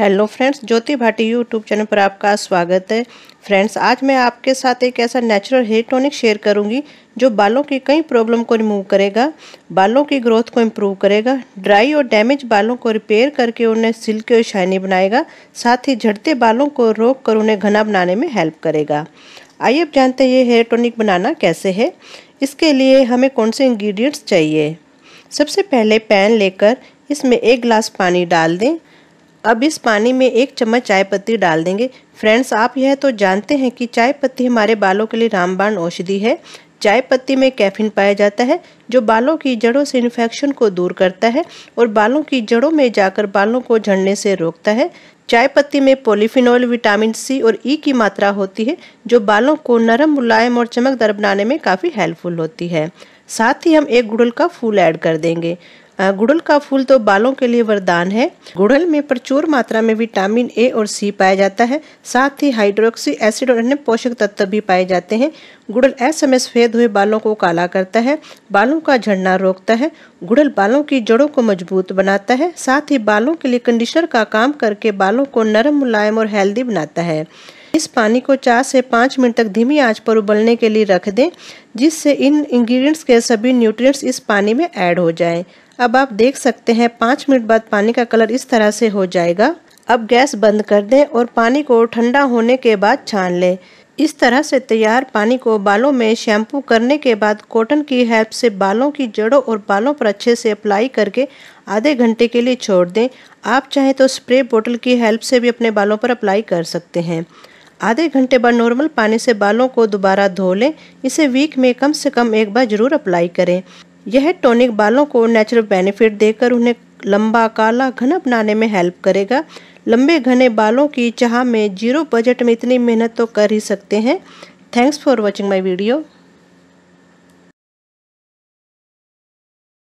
Hello friends Jyoti Bhati YouTube channel पर आपका स्वागत है फ्रेंड्स आज मैं आपके साथ एक ऐसा नेचुरल हेयर टॉनिक शेयर करूंगी जो बालों की कई प्रॉब्लम को रिमूव करेगा बालों की ग्रोथ को इम्प्रूव करेगा ड्राई और डैमेज बालों को रिपेयर करके उन्हें सिल्की और शाइनी बनाएगा साथ ही झड़ते बालों को रोक कर उन्हें घना बनाने में हेल्प करेगा आइए आप जानते हैं ये हेयर टॉनिक बनाना कैसे है इसके लिए हमें कौन से इंग्रीडियंट्स चाहिए सबसे पहले पैन लेकर इसमें एक गिलास पानी डाल दें अब इस पानी में एक चम्मच चाय पत्ती डाल देंगे फ्रेंड्स आप यह तो जानते हैं कि चाय पत्ती हमारे बालों के लिए रामबाण औषधि है चाय पत्ती में कैफीन पाया जाता है जो बालों की जड़ों से इन्फेक्शन को दूर करता है और बालों की जड़ों में जाकर बालों को झड़ने से रोकता है चाय पत्ती में पोलिफिनॉल विटामिन सी और ई e की मात्रा होती है जो बालों को नरम मुलायम और चमकदार बनाने में काफ़ी हेल्पफुल होती है साथ ही हम एक गुड़ल का फूल ऐड कर देंगे गुड़ल का फूल तो बालों के लिए वरदान है गुड़ल में प्रचुर मात्रा में विटामिन ए और सी पाया जाता है साथ ही हाइड्रोक्सी एसिड और अन्य पोषक तत्व भी पाए जाते हैं गुड़ल ऐसे में सफेद हुए बालों को काला करता है बालों का झड़ना रोकता है गुड़ल बालों की जड़ों को मजबूत बनाता है साथ ही बालों के लिए कंडीशनर का काम करके बालों को नरम मुलायम और हेल्दी बनाता है इस पानी को चार से पाँच मिनट तक धीमी आंच पर उबलने के लिए रख दें जिससे इन इंग्रेडिएंट्स के सभी न्यूट्रिएंट्स इस पानी में ऐड हो जाएं। अब आप देख सकते हैं पाँच मिनट बाद पानी का कलर इस तरह से हो जाएगा अब गैस बंद कर दें और पानी को ठंडा होने के बाद छान लें इस तरह से तैयार पानी को बालों में शैम्पू करने के बाद कॉटन की हेल्प से बालों की जड़ों और बालों पर अच्छे से अप्लाई करके आधे घंटे के लिए छोड़ दें आप चाहें तो स्प्रे बोतल की हेल्प से भी अपने बालों पर अप्लाई कर सकते हैं आधे घंटे बाद नॉर्मल पानी से बालों को दोबारा धो लें इसे वीक में कम से कम एक बार जरूर अप्लाई करें यह टॉनिक बालों को नेचुरल बेनिफिट देकर उन्हें लंबा काला घना बनाने में हेल्प करेगा लंबे घने बालों की चाह में जीरो बजट में इतनी मेहनत तो कर ही सकते हैं thanks for watching my video